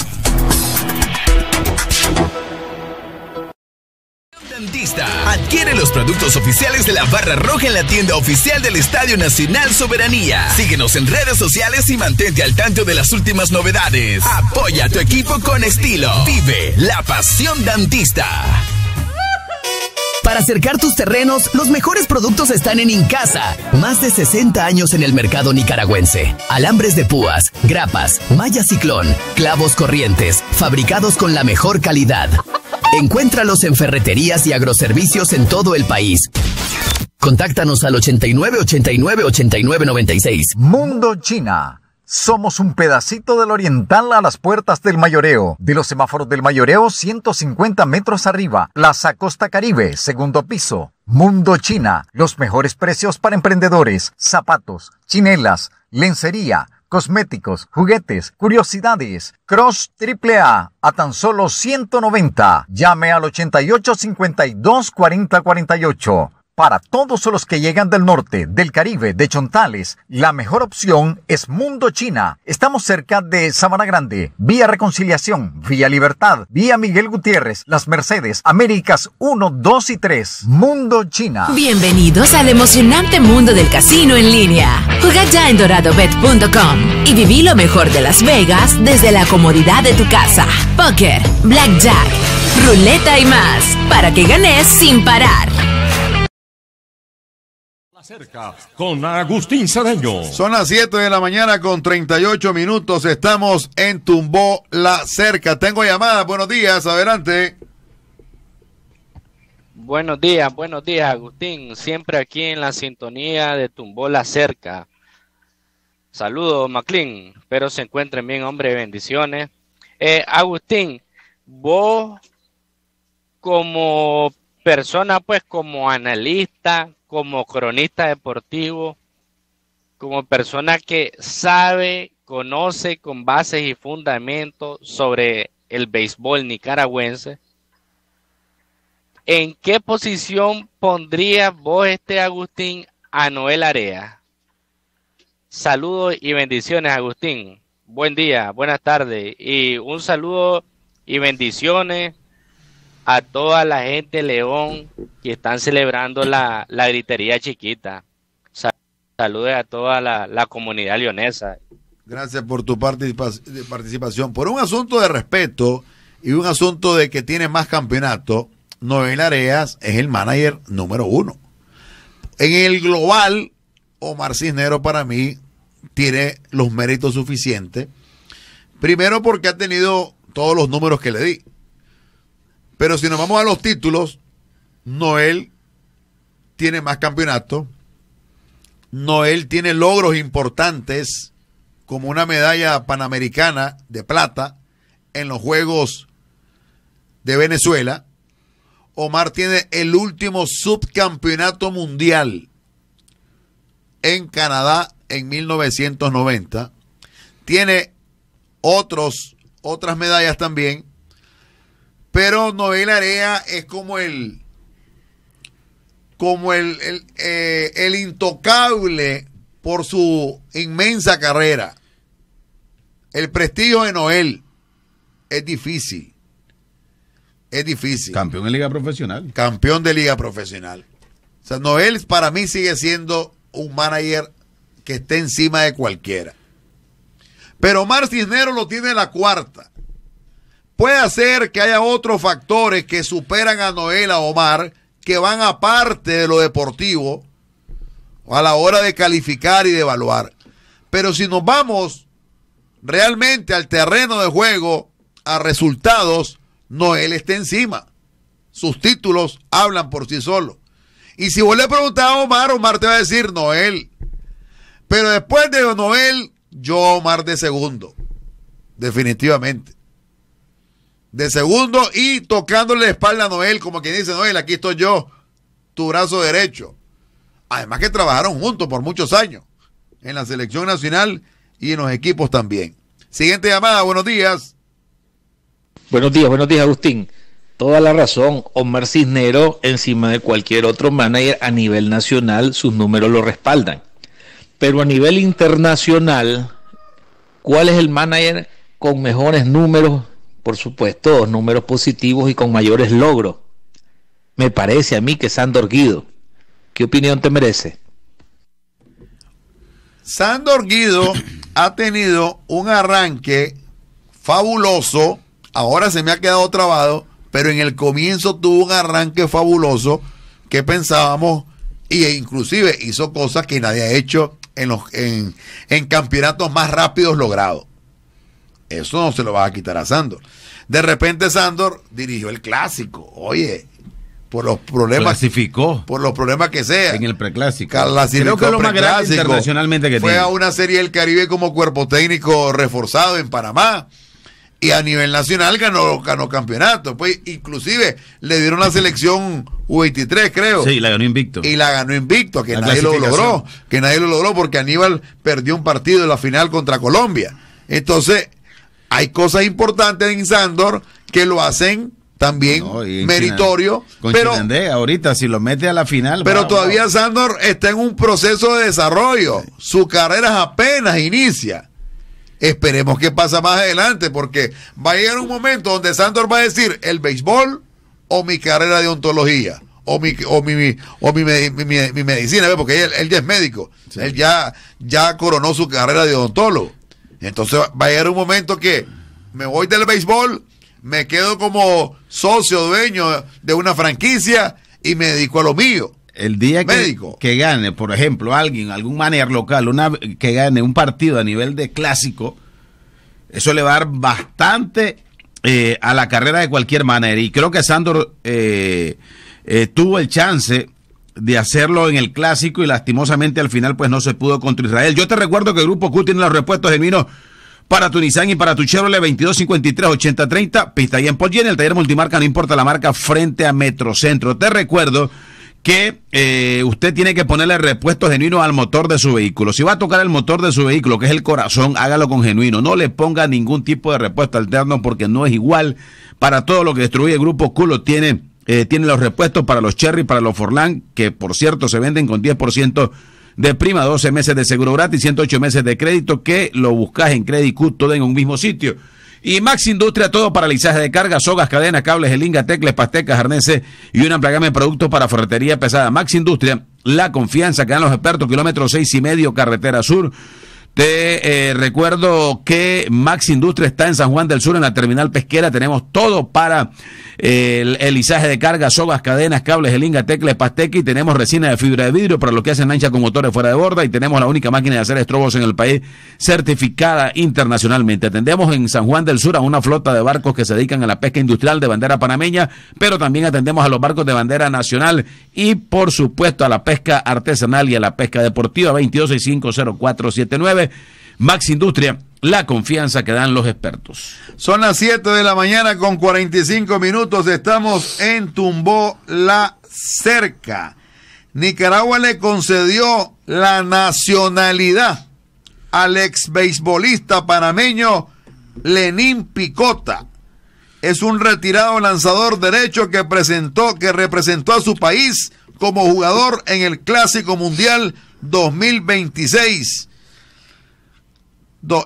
Adquiere los productos oficiales de la Barra Roja en la tienda oficial del Estadio Nacional Soberanía. Síguenos en redes sociales y mantente al tanto de las últimas novedades. Apoya a tu equipo con estilo. Vive la pasión dentista. Para acercar tus terrenos, los mejores productos están en Incasa. Más de 60 años en el mercado nicaragüense. Alambres de púas, grapas, malla ciclón, clavos corrientes, fabricados con la mejor calidad. Encuéntralos en ferreterías y agroservicios en todo el país. Contáctanos al 89 89 89 96. Mundo China somos un pedacito del oriental a las puertas del mayoreo. De los semáforos del mayoreo, 150 metros arriba. Plaza Costa Caribe, segundo piso. Mundo China. Los mejores precios para emprendedores. Zapatos, chinelas, lencería, cosméticos, juguetes, curiosidades. Cross AAA a tan solo 190. Llame al 88 52 40 48. Para todos los que llegan del norte, del Caribe, de Chontales, la mejor opción es Mundo China. Estamos cerca de Sabana Grande, Vía Reconciliación, Vía Libertad, Vía Miguel Gutiérrez, Las Mercedes, Américas 1, 2 y 3. Mundo China. Bienvenidos al emocionante mundo del casino en línea. Juega ya en doradobet.com y viví lo mejor de Las Vegas desde la comodidad de tu casa. Poker, blackjack, ruleta y más, para que ganes sin parar Cerca con Agustín Cedeño. Son las 7 de la mañana con 38 minutos. Estamos en Tumbó la Cerca. Tengo llamada. Buenos días. Adelante. Buenos días, buenos días, Agustín. Siempre aquí en la sintonía de Tumbó la Cerca. Saludos, MacLean. Espero se encuentren bien, hombre. Bendiciones. Eh, Agustín, vos como persona, pues como analista, como cronista deportivo, como persona que sabe, conoce con bases y fundamentos sobre el béisbol nicaragüense, ¿en qué posición pondría vos este Agustín a Noel Area? Saludos y bendiciones, Agustín. Buen día, buenas tardes y un saludo y bendiciones a toda la gente León que están celebrando la, la gritería chiquita. saludos a toda la, comunidad leonesa. Gracias por tu participación. Por un asunto de respeto y un asunto de que tiene más campeonato, Noel Areas es el manager número uno. En el global, Omar Cisnero para mí tiene los méritos suficientes. Primero porque ha tenido todos los números que le di pero si nos vamos a los títulos, Noel tiene más campeonatos. Noel tiene logros importantes, como una medalla panamericana de plata en los Juegos de Venezuela. Omar tiene el último subcampeonato mundial en Canadá en 1990. Tiene otros, otras medallas también pero Noel Area es como el como el, eh, el, intocable por su inmensa carrera. El prestigio de Noel es difícil. Es difícil. Campeón de liga profesional. Campeón de liga profesional. O sea, Noel para mí sigue siendo un manager que esté encima de cualquiera. Pero Mar Cisneros lo tiene en la cuarta. Puede ser que haya otros factores que superan a Noel, a Omar, que van aparte de lo deportivo a la hora de calificar y de evaluar. Pero si nos vamos realmente al terreno de juego, a resultados, Noel está encima. Sus títulos hablan por sí solos. Y si vos le preguntar a Omar, Omar te va a decir Noel. Pero después de Noel, yo Omar de segundo. Definitivamente de segundo y tocándole la espalda a Noel, como quien dice, Noel, aquí estoy yo, tu brazo derecho. Además que trabajaron juntos por muchos años, en la selección nacional y en los equipos también. Siguiente llamada, buenos días. Buenos días, buenos días Agustín. Toda la razón, Omar Cisnero encima de cualquier otro manager a nivel nacional, sus números lo respaldan. Pero a nivel internacional, ¿cuál es el manager con mejores números por supuesto, números positivos y con mayores logros. Me parece a mí que Sandor Guido. ¿Qué opinión te merece? Sandor Guido ha tenido un arranque fabuloso. Ahora se me ha quedado trabado, pero en el comienzo tuvo un arranque fabuloso que pensábamos y e inclusive hizo cosas que nadie ha hecho en los en, en campeonatos más rápidos logrados. Eso no se lo vas a quitar a Sandor. De repente Sandor dirigió el clásico. Oye, por los problemas. Clasificó. Por los problemas que sea. En el preclásico. Creo que internacionalmente que Fue a una serie del Caribe como cuerpo técnico reforzado en Panamá. Y a nivel nacional ganó, ganó campeonato. Pues inclusive le dieron la selección U23, creo. Sí, la ganó invicto. Y la ganó invicto, que nadie lo logró. Que nadie lo logró porque Aníbal perdió un partido en la final contra Colombia. Entonces, hay cosas importantes en Sandor que lo hacen también meritorio. pero ahorita, si lo mete a la final. Pero todavía Sándor Sandor está en un proceso de desarrollo. Su carrera apenas inicia. Esperemos que pasa más adelante, porque va a llegar un momento donde Sandor va a decir el béisbol o mi carrera de ontología. O mi, mi, o mi, medicina, porque él, ya es médico. Él ya, ya coronó su carrera de odontólogo. Entonces va a llegar un momento que me voy del béisbol, me quedo como socio, dueño de una franquicia y me dedico a lo mío. El día que, gane, por ejemplo, alguien, algún manager local, una, que gane un partido a nivel de clásico, eso le va a dar bastante eh, a la carrera de cualquier manera. Y creo que Sandor eh, eh, tuvo el chance de hacerlo en el clásico y lastimosamente al final pues no se pudo contra Israel. Yo te recuerdo que el Grupo Q tiene los repuestos genuinos para tu Nissan y para tu Chevrolet 2253-8030, pista y en Paul el taller multimarca, no importa la marca, frente a Metrocentro. Te recuerdo que eh, usted tiene que ponerle repuestos genuinos al motor de su vehículo. Si va a tocar el motor de su vehículo, que es el corazón, hágalo con genuino. No le ponga ningún tipo de repuesto alterno porque no es igual para todo lo que destruye el Grupo Q, lo tiene eh, tiene los repuestos para los Cherry, para los Forlán, que por cierto se venden con 10% de prima, 12 meses de seguro gratis, 108 meses de crédito, que lo buscas en Credit Cut, todo en un mismo sitio. Y Max Industria, todo para alisaje de carga, sogas, cadenas, cables, elinga, tecles, pastecas, arneses y una amplia de productos para forretería pesada. Max Industria, la confianza que dan los expertos, kilómetro seis y medio, carretera sur. Te eh, recuerdo que Max Industria está en San Juan del Sur, en la terminal pesquera. Tenemos todo para eh, el, izaje de carga, sogas, cadenas, cables, elinga, teclas, pastequi Y tenemos resina de fibra de vidrio para lo que hacen ancha con motores fuera de borda. Y tenemos la única máquina de hacer estrobos en el país certificada internacionalmente. Atendemos en San Juan del Sur a una flota de barcos que se dedican a la pesca industrial de bandera panameña, pero también atendemos a los barcos de bandera nacional y, por supuesto, a la pesca artesanal y a la pesca deportiva. 22650479 Max Industria la confianza que dan los expertos. Son las 7 de la mañana con 45 minutos. Estamos en Tumbó la Cerca. Nicaragua le concedió la nacionalidad al ex beisbolista panameño Lenín Picota. Es un retirado lanzador derecho que presentó que representó a su país como jugador en el Clásico Mundial 2026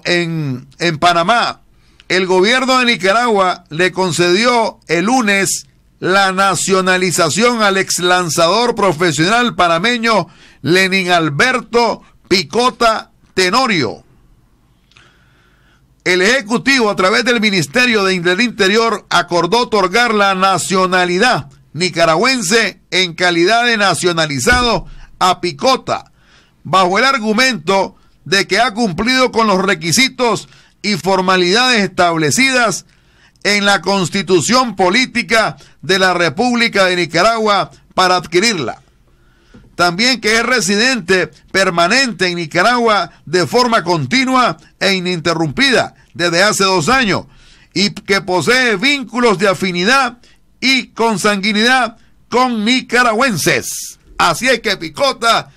en, Panamá, el gobierno de Nicaragua le concedió el lunes la nacionalización al ex lanzador profesional panameño Lenin Alberto Picota Tenorio. El Ejecutivo, a través del Ministerio del Interior, acordó otorgar la nacionalidad nicaragüense en calidad de nacionalizado a Picota, bajo el argumento de que ha cumplido con los requisitos y formalidades establecidas en la constitución política de la República de Nicaragua para adquirirla. También que es residente permanente en Nicaragua de forma continua e ininterrumpida desde hace dos años y que posee vínculos de afinidad y consanguinidad con nicaragüenses. Así es que Picota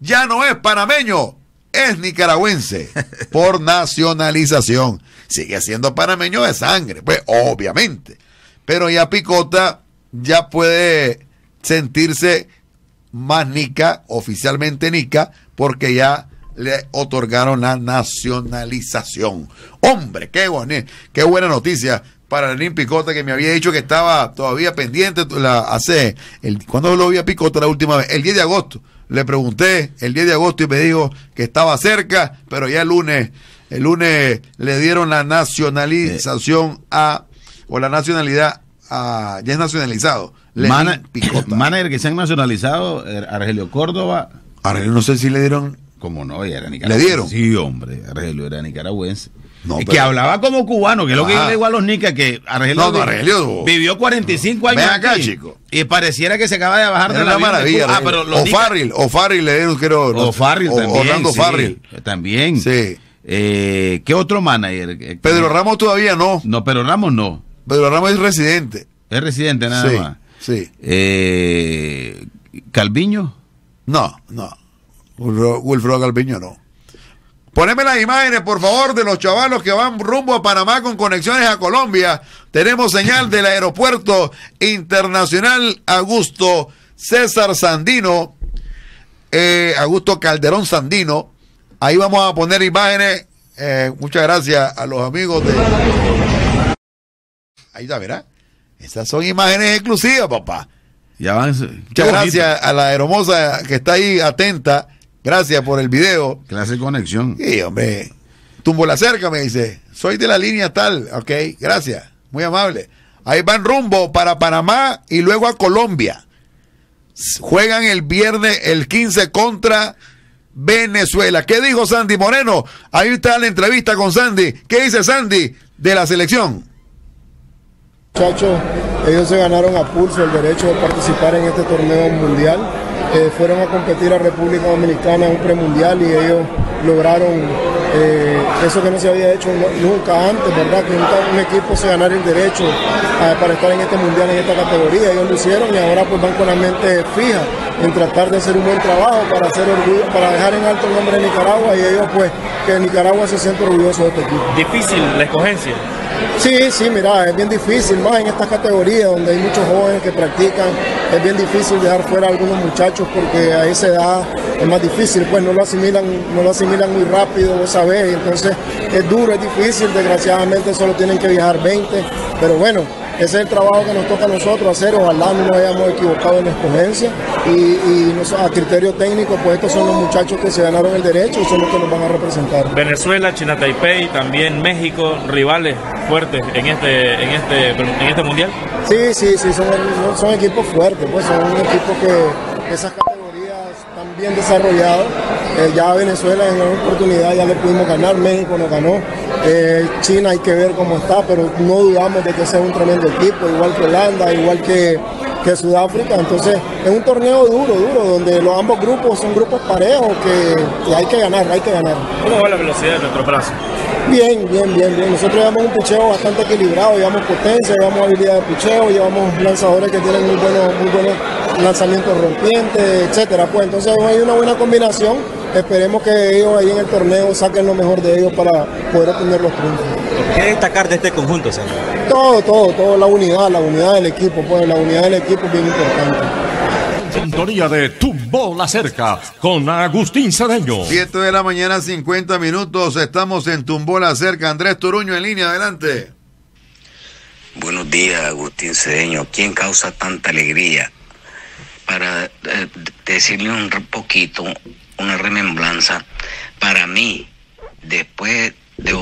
ya no es panameño, es nicaragüense <laughs> por nacionalización. Sigue siendo panameño de sangre, pues obviamente. Pero ya Picota ya puede sentirse más nica, oficialmente nica, porque ya le otorgaron la nacionalización. Hombre, qué, qué buena noticia para Lenín Picota que me había dicho que estaba todavía pendiente. La, hace, el, cuando lo vi a Picota la última vez? El 10 de agosto. Le pregunté el 10 de agosto y me dijo que estaba cerca, pero ya el lunes, el lunes le dieron la nacionalización a, o la nacionalidad a, ya es nacionalizado. Maner Picota. <laughs> Manager que se han nacionalizado, er, Argelio Córdoba. Argelio, no sé si le dieron. Como no, era nicaragüense. ¿Le dieron? Sí, hombre, Argelio era nicaragüense. No, que hablaba como cubano, que es lo que le digo a los nicas, que Argelio, vivió 45 años acá, aquí, y pareciera que se acaba de bajar de la maravilla. Ah, pero o Farril, o Farril le dieron, creo. O Farril también. Orlando sí, Farril. También. Sí. Eh, ¿Qué otro manager? Eh, Pedro Ramos todavía no. No, Pedro Ramos no. Pedro Ramos es residente. Es residente nada más. Sí. Eh, ¿Calviño? No, no. Wilfredo Calviño no. Poneme las imágenes, por favor, de los chavalos que van rumbo a Panamá con conexiones a Colombia. Tenemos señal del Aeropuerto Internacional Augusto César Sandino, eh, Augusto Calderón Sandino. Ahí vamos a poner imágenes. Eh, muchas gracias a los amigos de. Ahí ya verá, Esas son imágenes exclusivas, papá. Ya van. Eh, muchas gracias a la hermosa que está ahí atenta Gracias por el video. Clase conexión. Sí, hombre. la cerca, me dice. Soy de la línea tal. Ok, gracias. Muy amable. Ahí van rumbo para Panamá y luego a Colombia. Juegan el viernes, el 15 contra Venezuela. ¿Qué dijo Sandy Moreno? Ahí está la entrevista con Sandy. ¿Qué dice Sandy de la selección? Muchachos, ellos se ganaron a pulso el derecho de participar en este torneo mundial eh, fueron a competir a República Dominicana en un premundial y ellos lograron eh, eso que no se había hecho nunca antes, ¿verdad? Que nunca un equipo se ganara el derecho para estar en este mundial, en esta categoría. Ellos lo hicieron y ahora pues van con la mente fija en tratar de hacer un buen trabajo para hacer orgullo, para dejar en alto el nombre de Nicaragua y ellos pues que Nicaragua se sienta orgulloso de este equipo. Difícil la escogencia. Sí, sí, mira, es bien difícil, más en estas categorías donde hay muchos jóvenes que practican, es bien difícil dejar fuera a algunos muchachos porque a esa edad es más difícil, pues no lo asimilan, no lo asimilan muy rápido, vos sabés, entonces es duro, es difícil, desgraciadamente solo tienen que viajar 20, pero bueno, ese es el trabajo que nos toca a nosotros hacer, ojalá no hayamos equivocado en la escogencia y, a criterio técnico, pues estos son los muchachos que se ganaron el derecho y son los que nos van a representar. Venezuela, China Taipei, también México, rivales fuertes en este, en este, en este mundial? Sí, sí, sí, son, equipos fuertes, pues son un equipo que esas categorías están bien desarrolladas. Eh, ya Venezuela en una oportunidad ya le pudimos ganar, México nos ganó, eh, China hay que ver cómo está, pero no dudamos de que sea un tremendo equipo, igual que Holanda, igual que, Sudáfrica. Entonces es un torneo duro, duro, donde los ambos grupos son grupos parejos que, hay que ganar, hay que ganar. ¿Cómo va la velocidad de nuestro brazo? Bien, bien, bien, bien. Nosotros llevamos un pucheo bastante equilibrado, llevamos potencia, llevamos habilidad de pucheo, llevamos lanzadores que tienen muy buenos, lanzamientos rompientes, etcétera. Pues entonces hay una buena combinación. Esperemos que ellos ahí en el torneo saquen lo mejor de ellos para poder obtener los puntos. ¿Qué destacar de este conjunto, señor? Todo, todo, todo, la unidad, la unidad del equipo, pues la unidad del equipo es bien importante de Tumbó la Cerca con Agustín Cedeño. 7 de la mañana, 50 minutos. Estamos en Tumbó la Cerca. Andrés Turuño en línea, adelante. Buenos días, Agustín Cedeño. ¿Quién causa tanta alegría? Para eh, decirle un poquito, una remembranza, para mí, después de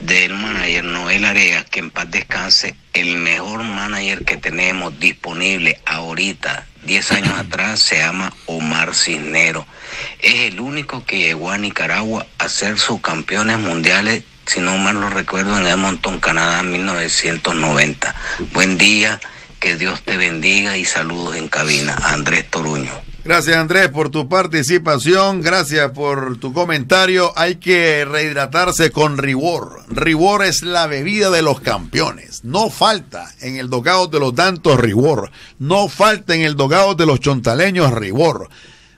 del manager Noel Areas, que en paz descanse, el mejor manager que tenemos disponible ahorita, 10 años <clears throat> atrás, se llama Omar Cisnero. Es el único que llegó a Nicaragua a ser sus campeones mundiales, si no mal lo recuerdo, en Edmonton, Canadá, 1990. Buen día, que Dios te bendiga y saludos en cabina. Andrés Toruño. Gracias Andrés por tu participación, gracias por tu comentario. Hay que rehidratarse con Ribor. Ribor es la bebida de los campeones. No falta en el dogado de los tantos Ribor. No falta en el dogado de los chontaleños Ribor.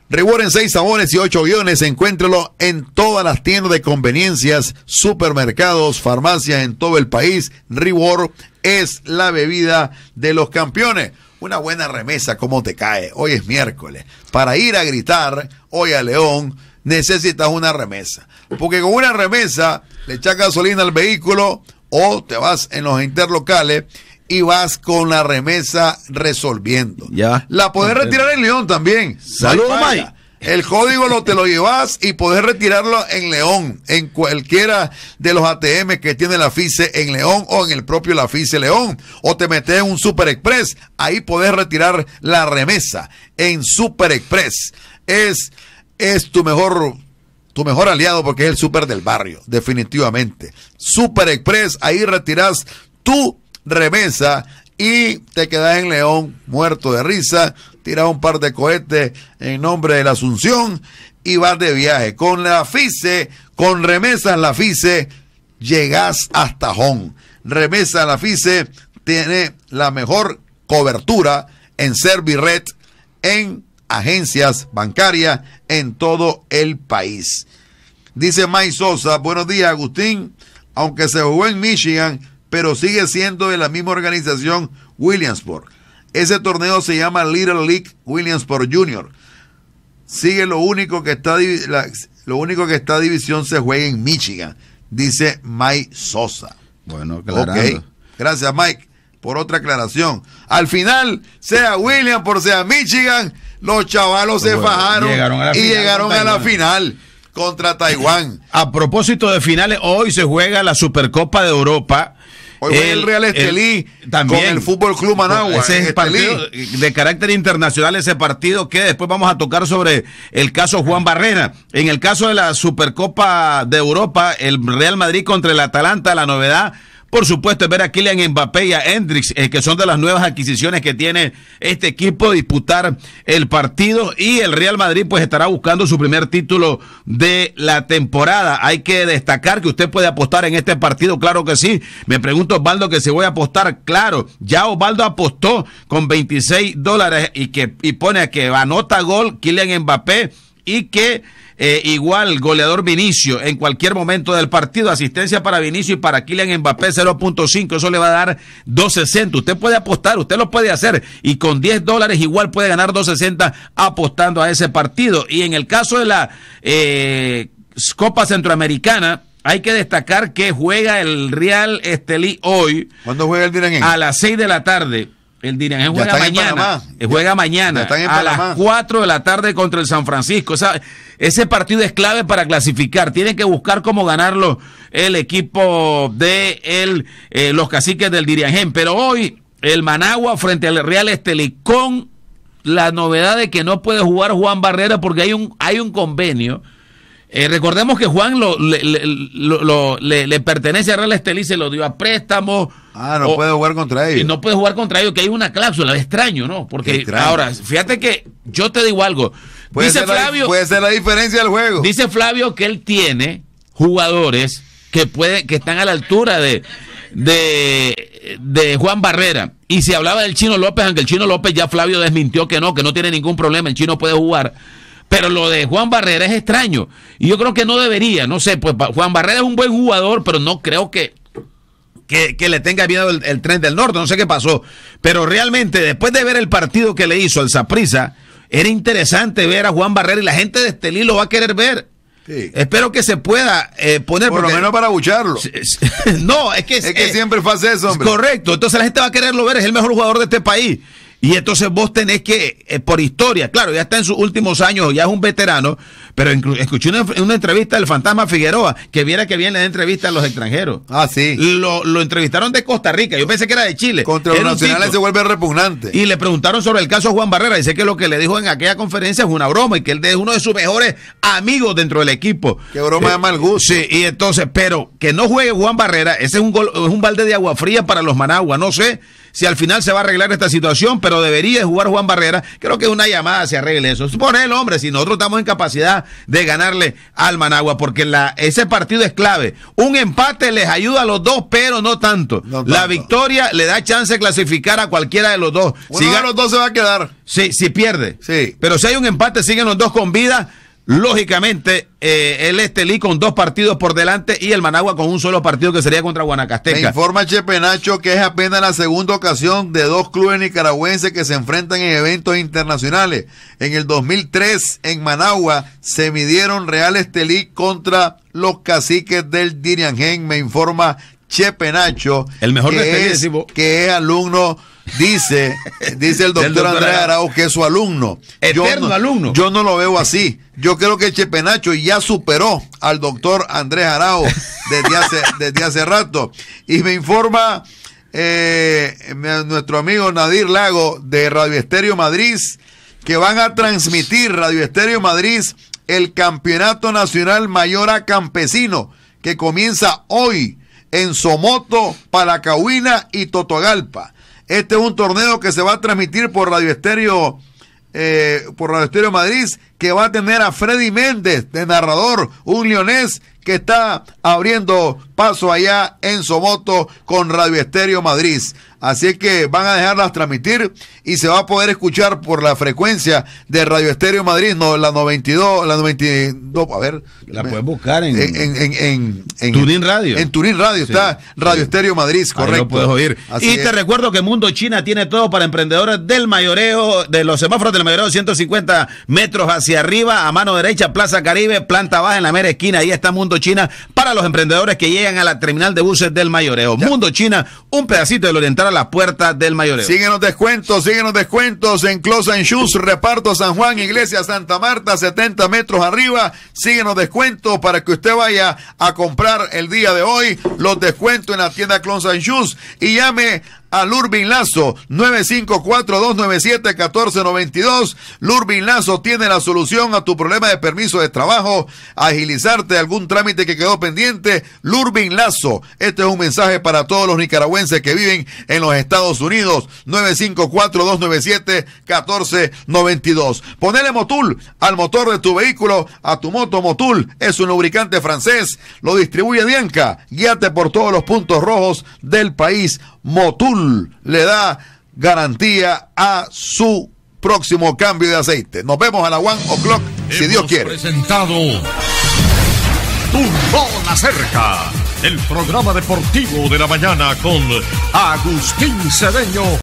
Ribor en seis sabores y ocho guiones. Encuéntralo en todas las tiendas de conveniencias, supermercados, farmacias en todo el país. Ribor es la bebida de los campeones una buena remesa, ¿cómo te cae? Hoy es miércoles. Para ir a gritar hoy a León, necesitas una remesa. Porque con una remesa le echas gasolina al vehículo o te vas en los interlocales y vas con la remesa resolviendo. Ya. La podés retirar en León también. Saludos, Mike. El código lo te lo llevas y podés retirarlo en León, en cualquiera de los ATM que tiene la FICE en León o en el propio la FICE León. O te metes en un Super Express, ahí podés retirar la remesa en Super Express. Es, es tu mejor tu mejor aliado porque es el super del barrio, definitivamente. Super Express, ahí retiras tu remesa y te quedas en León muerto de risa, tiras un par de cohetes en nombre de la Asunción y vas de viaje. Con la FICE, con remesas la FICE, llegas hasta Jón. Remesa la FICE tiene la mejor cobertura en Serviret, en agencias bancarias en todo el país. Dice May Sosa, buenos días Agustín, aunque se jugó en Michigan, pero sigue siendo de la misma organización Williamsport. Ese torneo se llama Little League Williamsport Junior. Sigue lo único que está lo único que esta división se juega en Michigan, dice Mike Sosa. Bueno, claro. Gracias Mike por otra aclaración. Al final, sea William por sea Michigan, los chavalos se fajaron y llegaron a la final contra Taiwán. A propósito de finales, hoy se juega la Supercopa de Europa Hoy el, Real Estelí también, con el Fútbol Club Managua. Ese es partido de carácter internacional, ese partido que después vamos a tocar sobre el caso Juan Barrera. En el caso de la Supercopa de Europa, el Real Madrid contra el Atalanta, la novedad por supuesto, ver a Kylian Mbappé y a Hendrix, eh, que son de las nuevas adquisiciones que tiene este equipo, disputar el partido. Y el Real Madrid, pues estará buscando su primer título de la temporada. Hay que destacar que usted puede apostar en este partido, claro que sí. Me pregunto, Osvaldo, que si voy a apostar, claro. Ya Osvaldo apostó con 26 dólares y, que, y pone a que anota gol Kylian Mbappé y que eh, igual goleador Vinicio en cualquier momento del partido, asistencia para Vinicio y para Kylian Mbappé 0.5, eso le va a dar 2.60. Usted puede apostar, usted lo puede hacer y con 10 dólares igual puede ganar 2.60 apostando a ese partido. Y en el caso de la eh, Copa Centroamericana, hay que destacar que juega el Real Estelí hoy. ¿Cuándo juega el A las 6 de la tarde. El Diriangén juega mañana. Juega mañana a las 4 de la tarde contra el San Francisco. ese partido es clave para clasificar. Tiene que buscar cómo ganarlo el equipo de el, eh, los caciques del Diriangén. Pero hoy, el Managua frente al Real Estelí con la novedad de que no puede jugar Juan Barrera porque hay un, hay un convenio eh, recordemos que Juan lo, le, le, le, pertenece a Real Estelí, se lo dio a préstamo. Ah, no puede jugar contra ellos. Y no puede jugar contra ellos, que hay una cláusula, extraño, ¿no? Porque ahora, fíjate que yo te digo algo. Puede dice ser Flavio. puede ser la diferencia del juego. Dice Flavio que él tiene jugadores que, puede, que están a la altura de, de, Juan Barrera. Y se hablaba del Chino López, aunque el Chino López ya Flavio desmintió que no, que no tiene ningún problema, el Chino puede jugar. Pero lo de Juan Barrera es extraño. Y yo creo que no debería, no sé, pues Juan Barrera es un buen jugador, pero no creo que, que, le tenga miedo el, tren del norte, no sé qué pasó. Pero realmente, después de ver el partido que le hizo al Saprisa, era interesante ver a Juan Barrera y la gente de Estelí lo va a querer ver. Espero que se pueda eh, poner. Por lo menos para bucharlo. <laughs> no, es que. Es que eh, siempre pasa eso, hombre. Correcto. Entonces la gente va a quererlo ver. Es el mejor jugador de este país. Y entonces vos tenés que, eh, por historia, claro, ya está en sus últimos años, ya es un veterano, pero escuché una, entrevista del fantasma Figueroa, que viera que viene le entrevista a los extranjeros. Ah, sí. Lo, entrevistaron de Costa Rica, yo pensé que era de Chile. Contra los nacionales se vuelve repugnante. Y le preguntaron sobre el caso Juan Barrera, dice que lo que le dijo en aquella conferencia es una broma y que él es uno de sus mejores amigos dentro del equipo. Qué broma eh, de mal gusto. Sí, y entonces, pero que no juegue Juan Barrera, ese es un, gol, es un balde de agua fría para los Managua, no sé si al final se va a arreglar esta situación, pero debería jugar Juan Barrera. Creo que una llamada se arregle eso. Supone el hombre, si nosotros estamos en capacidad de ganarle al Managua, porque ese partido es clave. Un empate les ayuda a los dos, pero no tanto. La victoria le da chance de clasificar a cualquiera de los dos. si gana los dos se va a quedar. Sí, si, si pierde. Sí. Pero si hay un empate, siguen los dos con vida Lógicamente, eh, el Estelí con dos partidos por delante y el Managua con un solo partido que sería contra Guanacasteca. Me informa Che Penacho que es apenas la segunda ocasión de dos clubes nicaragüenses que se enfrentan en eventos internacionales. En el 2003, en Managua, se midieron Real Estelí contra los caciques del Diriangén. Me informa Che Penacho el mejor de este que es alumno Dice, dice el doctor, Andrés Arau que es su alumno. Eterno yo no, alumno. Yo no lo veo así. Yo creo que Chepenacho ya superó al doctor Andrés Arau desde hace, <laughs> desde hace rato. Y me informa eh, nuestro amigo Nadir Lago de Radio Estéreo Madrid que van a transmitir Radio Estéreo Madrid el Campeonato Nacional mayor a Campesino que comienza hoy en Somoto, Palacahuina y Totogalpa. Este es un torneo que se va a transmitir por Radio Estéreo, eh, por Radio Estéreo Madrid, que va a tener a Freddy Méndez de narrador, un leonés está abriendo paso allá en Somoto con Radio Estéreo Madrid. Así que van a dejarlas transmitir y se va a poder escuchar por la frecuencia de Radio Estéreo Madrid, no, la 92, la 92, a ver. La puedes buscar en, Turín Radio. En Turín Radio está Radio Estéreo Madrid, correcto. puedes oír. y te recuerdo que Mundo China tiene todo para emprendedores del mayoreo, de los semáforos del mayoreo, 150 metros hacia arriba, a mano derecha, Plaza Caribe, planta baja en la mera esquina. Ahí está Mundo China para los emprendedores que llegan a la terminal de buses del Mayoreo. Mundo China, un pedacito del oriental a la puerta del Mayoreo. Síguenos descuentos, síguenos descuentos en Close and Shoes, reparto San Juan, Iglesia Santa Marta, 70 metros arriba. Síguenos descuentos para que usted vaya a comprar el día de hoy los descuentos en la tienda Close and Shoes y llame a Lurbin Lazo, 954-297-1492. Lurbin Lazo tiene la solución a tu problema de permiso de trabajo, agilizarte algún trámite que quedó pendiente. Lurbin Lazo, este es un mensaje para todos los nicaragüenses que viven en los Estados Unidos, 954-297-1492. Ponele Motul al motor de tu vehículo, a tu moto Motul, es un lubricante francés, lo distribuye Bianca. guíate por todos los puntos rojos del país. Motul le da garantía a su próximo cambio de aceite. Nos vemos a la one o'clock si Dios quiere. Presentado Turbón Acerca, el programa deportivo de la mañana con Agustín Cedeño.